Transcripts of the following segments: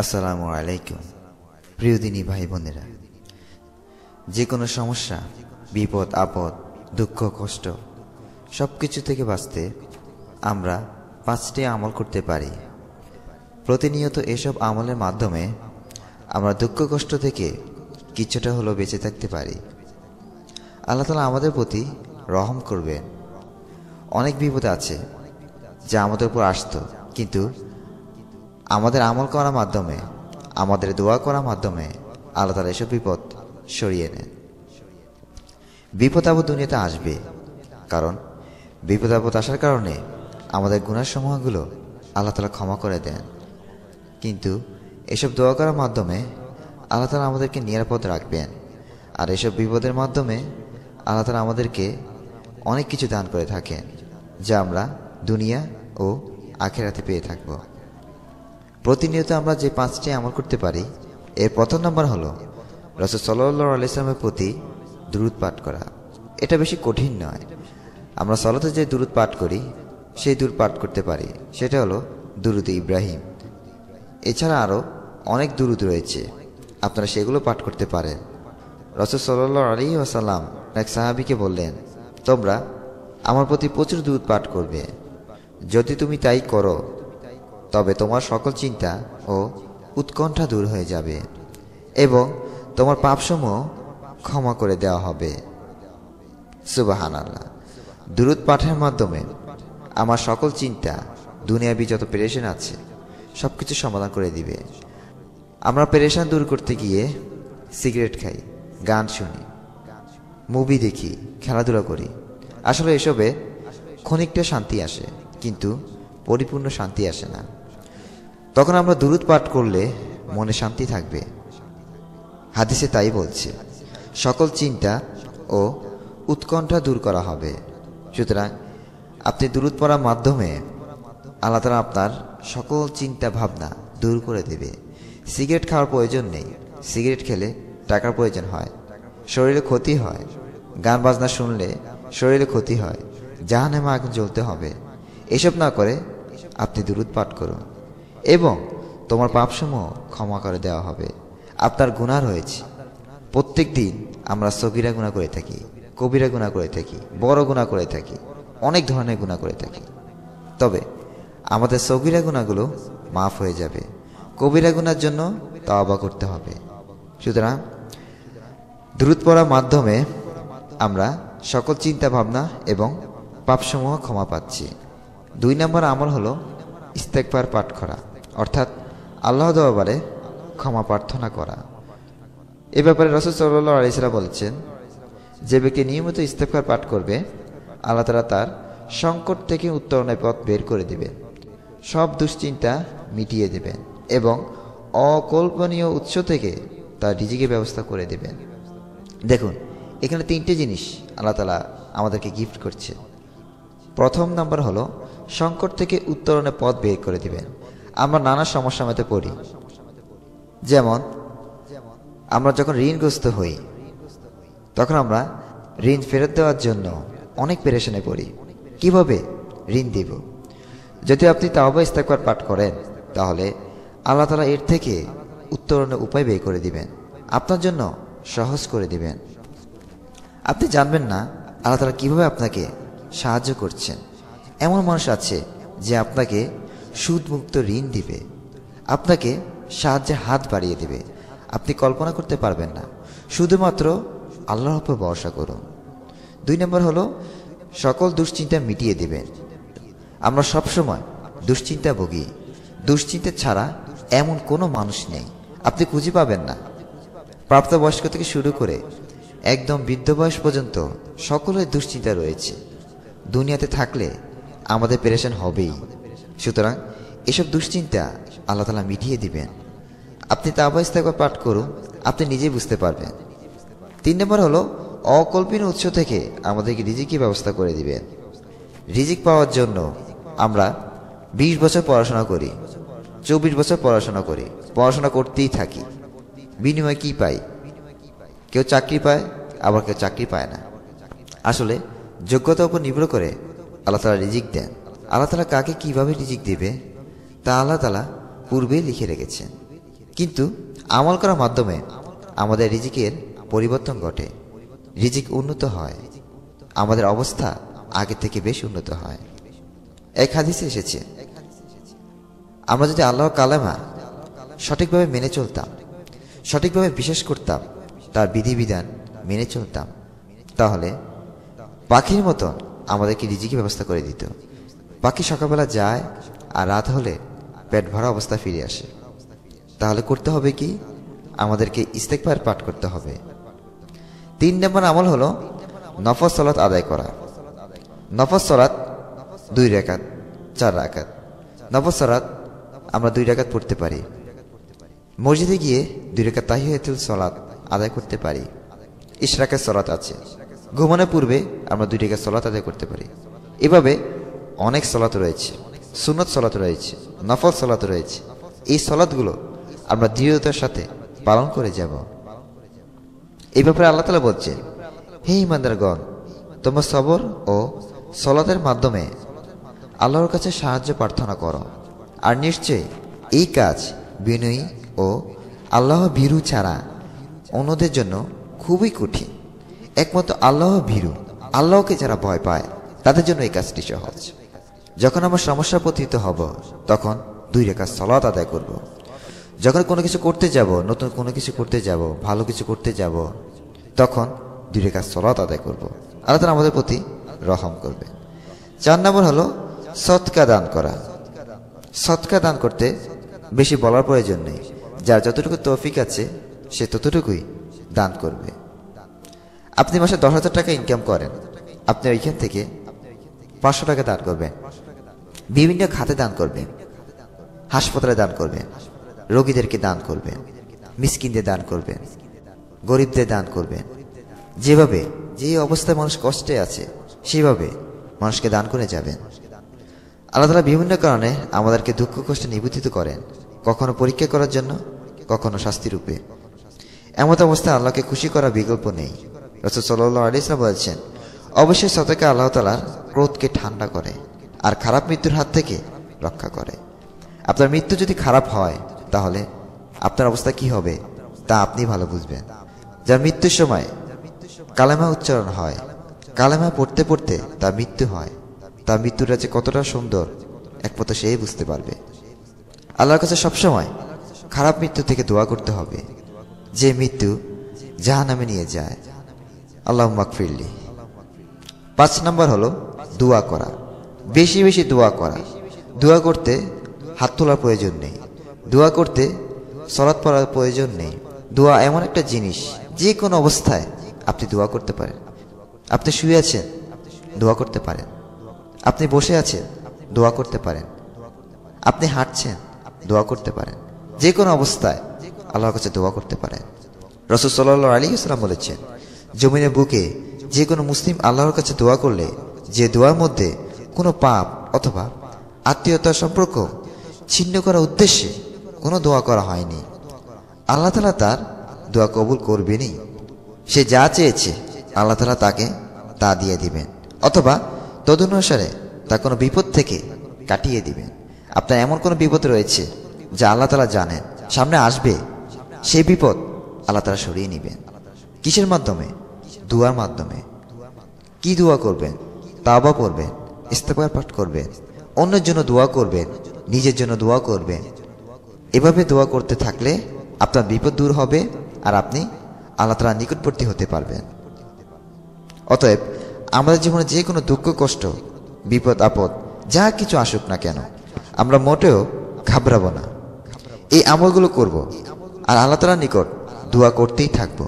আসসালামু আলাইকুম প্রিয় দিনী ভাই বোনেরা যে কোনো সমস্যা বিপদ আপদ দুঃখ কষ্ট সব কিছু থেকে বাঁচতে আমরা পাঁচটি আমল করতে পারি প্রতিনিয়ত এসব আমলের মাধ্যমে আমরা দুঃখ কষ্ট থেকে কিছুটা হলো বেঁচে থাকতে পারি আল্লাহ তালা আমাদের প্রতি রহম করবেন অনেক বিপদ আছে যা আমাদের উপর আসতো কিন্তু আমাদের আমল করার মাধ্যমে আমাদের দোয়া করার মাধ্যমে আল্লাহ তালা এসব বিপদ সরিয়ে নেন বিপদ আপদ দুনিয়াতে আসবে কারণ বিপদ আপদ আসার কারণে আমাদের গুণার সমূহগুলো আল্লাহ তালা ক্ষমা করে দেন কিন্তু এসব দোয়া করার মাধ্যমে আল্লাহ তালা আমাদেরকে নিরাপদ রাখবেন আর এসব বিপদের মাধ্যমে আল্লাহ তালা আমাদেরকে অনেক কিছু দান করে থাকেন যা আমরা দুনিয়া ও আখেরাতে পেয়ে থাকবো প্রতিনিয়ত আমরা যে পাঁচটি আমল করতে পারি এর প্রথম নম্বর হলো রসদ সাল্লাহ আলাইসলামের প্রতি দূরত পাঠ করা এটা বেশি কঠিন নয় আমরা সলতে যে দূরত পাঠ করি সেই দূর পাঠ করতে পারি সেটা হলো দুরুদ ইব্রাহিম এছাড়া আরও অনেক দূরত রয়েছে আপনারা সেগুলো পাঠ করতে পারেন রসদ সাল্লাহ আলী আসাল্লাম এক সাহাবিকে বললেন তোমরা আমার প্রতি প্রচুর দূরত পাঠ করবে যদি তুমি তাই করো তবে তোমার সকল চিন্তা ও উৎকণ্ঠা দূর হয়ে যাবে এবং তোমার পাপসমূহ ক্ষমা করে দেওয়া হবে সুবাহান আল্লাহ দূরত পাঠের মাধ্যমে আমার সকল চিন্তা দুনিয়াবি যত পেরেশান আছে সব কিছু সমাধান করে দিবে আমরা পেরেশান দূর করতে গিয়ে সিগারেট খাই গান শুনি মুভি দেখি খেলাধুলা করি আসলে এসবে ক্ষণিকটা শান্তি আসে কিন্তু পরিপূর্ণ শান্তি আসে না তখন আমরা দূরত পাঠ করলে মনে শান্তি থাকবে হাদিসে তাই বলছে সকল চিন্তা ও উৎকণ্ঠা দূর করা হবে সুতরাং আপনি দূরত পড়ার মাধ্যমে আল্লাহ আপনার সকল চিন্তা ভাবনা দূর করে দেবে সিগারেট খাওয়ার প্রয়োজন নেই সিগারেট খেলে টাকার প্রয়োজন হয় শরীরে ক্ষতি হয় গান বাজনা শুনলে শরীরে ক্ষতি হয় জাহানে মা আগুন জ্বলতে হবে এসব না করে আপনি দূরত পাঠ করুন এবং তোমার পাপসমূহ ক্ষমা করে দেওয়া হবে আপনার গুণা রয়েছে প্রত্যেক দিন আমরা সগিরা গুণা করে থাকি কবিরা গুণা করে থাকি বড় গুণা করে থাকি অনেক ধরনের গুণা করে থাকি তবে আমাদের সগিরা গুণাগুলো মাফ হয়ে যাবে কবিরা গুণার জন্য তাওবা করতে হবে সুতরাং দ্রুত পড়ার মাধ্যমে আমরা সকল চিন্তা ভাবনা এবং পাপসমূহ ক্ষমা পাচ্ছি দুই নম্বর আমল হলো ইস্তেকবার পাঠ করা অর্থাৎ আল্লাহ দরবারে ক্ষমা প্রার্থনা করা এ ব্যাপারে রসদ সাল্লাহ আলিসরা বলছেন যে ব্যক্তি নিয়মিত ইস্তেফার পাঠ করবে আল্লাহ তালা তার সংকট থেকে উত্তরণের পথ বের করে দেবেন সব দুশ্চিন্তা মিটিয়ে দেবেন এবং অকল্পনীয় উৎস থেকে তার নিজেকে ব্যবস্থা করে দেবেন দেখুন এখানে তিনটে জিনিস আল্লাহ তালা আমাদেরকে গিফট করছে প্রথম নাম্বার হলো সংকট থেকে উত্তরণের পথ বের করে দেবেন আমরা নানা সমস্যার মধ্যে পড়ি যেমন আমরা যখন ঋণগ্রস্ত হই তখন আমরা ঋণ ফেরত দেওয়ার জন্য অনেক পেরেশানে পড়ি কিভাবে ঋণ দিব যদি আপনি তা ইস্তাকবার পাঠ করেন তাহলে আল্লাহ তালা এর থেকে উত্তরণের উপায় বের করে দিবেন আপনার জন্য সহজ করে দিবেন আপনি জানবেন না আল্লাহ তালা কীভাবে আপনাকে সাহায্য করছেন এমন মানুষ আছে যে আপনাকে সুদমুক্ত ঋণ দিবে আপনাকে সাহায্যে হাত বাড়িয়ে দেবে আপনি কল্পনা করতে পারবেন না শুধুমাত্র আল্লাহর উপর ভরসা করুন দুই নম্বর হলো সকল দুশ্চিন্তা মিটিয়ে দেবেন আমরা সবসময় দুশ্চিন্তা ভুগি দুশ্চিন্তা ছাড়া এমন কোনো মানুষ নেই আপনি খুঁজে পাবেন না প্রাপ্তবয়স্ক থেকে শুরু করে একদম বৃদ্ধ বয়স পর্যন্ত সকলের দুশ্চিন্তা রয়েছে দুনিয়াতে থাকলে আমাদের পেরেশান হবেই সুতরাং এসব দুশ্চিন্তা আল্লাহ তালা মিটিয়ে দিবেন আপনি তাবাইস্তা পাঠ করুন আপনি নিজেই বুঝতে পারবেন তিন নম্বর হলো অকল্পিন উৎস থেকে আমাদেরকে রিজিকি ব্যবস্থা করে দিবেন রিজিক পাওয়ার জন্য আমরা ২০ বছর পড়াশোনা করি চব্বিশ বছর পড়াশোনা করি পড়াশোনা করতেই থাকি বিনিময়ে কি পাই কেউ চাকরি পায় আবার কেউ চাকরি পায় না আসলে যোগ্যতার উপর নির্ভর করে আল্লাহ তালা রিজিক দেন আল্লাহ তালা কাকে কিভাবে রিজিক দেবে তা আল্লাহ তালা পূর্বে লিখে রেখেছেন কিন্তু আমল করার মাধ্যমে আমাদের রিজিকের পরিবর্তন ঘটে রিজিক উন্নত হয় আমাদের অবস্থা আগে থেকে বেশ উন্নত হয় এক হাদিসে এসেছে আমরা যদি আল্লাহ কালামা সঠিকভাবে মেনে চলতাম সঠিকভাবে বিশ্বাস করতাম তার বিধিবিধান মেনে চলতাম তাহলে পাখির মতন আমাদেরকে রিজিকি ব্যবস্থা করে দিত বাকি সকালবেলা যায় আর রাত হলে পেট ভরা অবস্থা ফিরে আসে তাহলে করতে হবে কি আমাদেরকে ইস্তেকবার পাঠ করতে হবে তিন নম্বর আমল হলো নফর সলাত আদায় করা নফর সলাত দুই রেখাত চার রাখাত নফর সলাত আমরা দুই রেখাত পড়তে পারি মসজিদে গিয়ে দুই রেখা তাহিয়াতুল সলাত আদায় করতে পারি ইশরাকের সলাত আছে ঘুমানোর পূর্বে আমরা দুই রেখা সলাত আদায় করতে পারি এভাবে অনেক সলাত রয়েছে সুনত সলাত রয়েছে নফল সলাত রয়েছে এই সলাৎগুলো আমরা দৃঢ়তার সাথে পালন করে যাব এই ব্যাপারে আল্লাহ তালা বলছেন হে ইমানদারগণ তোমরা সবর ও সলাতের মাধ্যমে আল্লাহর কাছে সাহায্য প্রার্থনা করো আর নিশ্চয়ই এই কাজ বিনয়ী ও আল্লাহ ভীরু ছাড়া অন্যদের জন্য খুবই কঠিন একমাত্র আল্লাহ ভীরু আল্লাহকে যারা ভয় পায় তাদের জন্য এই কাজটি সহজ যখন আমার সমস্যা পতিত হব তখন দুই রেখা সলাত আদায় করব। যখন কোনো কিছু করতে যাব নতুন কোনো কিছু করতে যাব ভালো কিছু করতে যাব তখন দুই রেখা সলাত আদায় করব। আলাদা আমাদের প্রতি রহম করবে চার নম্বর হলো সৎকা দান করা সৎকা দান করতে বেশি বলার প্রয়োজন নেই যার যতটুকু তৌফিক আছে সে ততটুকুই দান করবে আপনি মাসে দশ হাজার টাকা ইনকাম করেন আপনি ওইখান থেকে পাঁচশো টাকা দান করবেন বিভিন্ন খাতে দান করবেন হাসপাতালে দান করবেন রোগীদেরকে দান করবেন মিসকিনদের দান করবেন গরিবদের দান করবেন যেভাবে যে অবস্থায় মানুষ কষ্টে আছে সেভাবে মানুষকে দান করে যাবেন আল্লাহ তালা বিভিন্ন কারণে আমাদেরকে দুঃখ কষ্টে নিবেদিত করেন কখনো পরীক্ষা করার জন্য কখনো শাস্তিরূপে এমত অবস্থায় আল্লাহকে খুশি করার বিকল্প নেই রসদ সাল্লাহ আলিয়া বলছেন অবশ্যই সতকে আল্লাহ তালার ক্রোধকে ঠান্ডা করে আর খারাপ মৃত্যুর হাত থেকে রক্ষা করে আপনার মৃত্যু যদি খারাপ হয় তাহলে আপনার অবস্থা কি হবে তা আপনি ভালো বুঝবেন যার মৃত্যুর সময় কালেমা উচ্চারণ হয় কালেমা পড়তে পড়তে তার মৃত্যু হয় তার মৃত্যুর যে কতটা সুন্দর একমাত্র সেই বুঝতে পারবে আল্লাহর কাছে সবসময় খারাপ মৃত্যু থেকে দোয়া করতে হবে যে মৃত্যু যাহা নামে নিয়ে যায় আল্লাহ মাকফিরলি পাঁচ নম্বর হলো দোয়া করা বেশি বেশি দোয়া করা দোয়া করতে হাত তোলার প্রয়োজন নেই দোয়া করতে সলাৎ পড়ার প্রয়োজন নেই দোয়া এমন একটা জিনিস যে কোনো অবস্থায় আপনি দোয়া করতে পারেন আপনি শুয়ে আছেন দোয়া করতে পারেন আপনি বসে আছেন দোয়া করতে পারেন আপনি হাঁটছেন দোয়া করতে পারেন যে কোনো অবস্থায় আল্লাহর কাছে দোয়া করতে পারেন রসদ সাল্লা আলী ইসলাম বলেছেন জমিনের বুকে যে কোনো মুসলিম আল্লাহর কাছে দোয়া করলে যে দোয়ার মধ্যে কোনো পাপ অথবা আত্মীয়তার সম্পর্ক ছিন্ন করার উদ্দেশ্যে কোনো দোয়া করা হয়নি আল্লাহ তালা তার দোয়া কবুল করবেনি সে যা চেয়েছে আল্লাহ তালা তাকে তা দিয়ে দিবেন অথবা তদনুসারে তা কোনো বিপদ থেকে কাটিয়ে দিবেন আপনার এমন কোনো বিপদ রয়েছে যা আল্লাহ তালা জানেন সামনে আসবে সেই বিপদ আল্লাহ তালা সরিয়ে নেবেন কিসের মাধ্যমে দোয়ার মাধ্যমে কি দোয়া করবেন বা করবেন ইস্তেফার পাঠ করবেন অন্যের জন্য দোয়া করবেন নিজের জন্য দোয়া করবেন এভাবে দোয়া করতে থাকলে আপনার বিপদ দূর হবে আর আপনি আল্লাহ তালা নিকটবর্তী হতে পারবেন অতএব আমাদের জীবনে যে কোনো দুঃখ কষ্ট বিপদ আপদ যা কিছু আসুক না কেন আমরা মোটেও ঘাবড়াবো না এই আমলগুলো করব আর আল্লাহ তালার নিকট দোয়া করতেই থাকব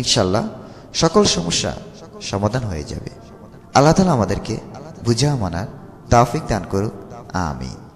ইনশাল্লাহ সকল সমস্যা সমাধান হয়ে যাবে আল্লাহ তালা আমাদেরকে বুঝা মানার তাফিক দান করুক আমিন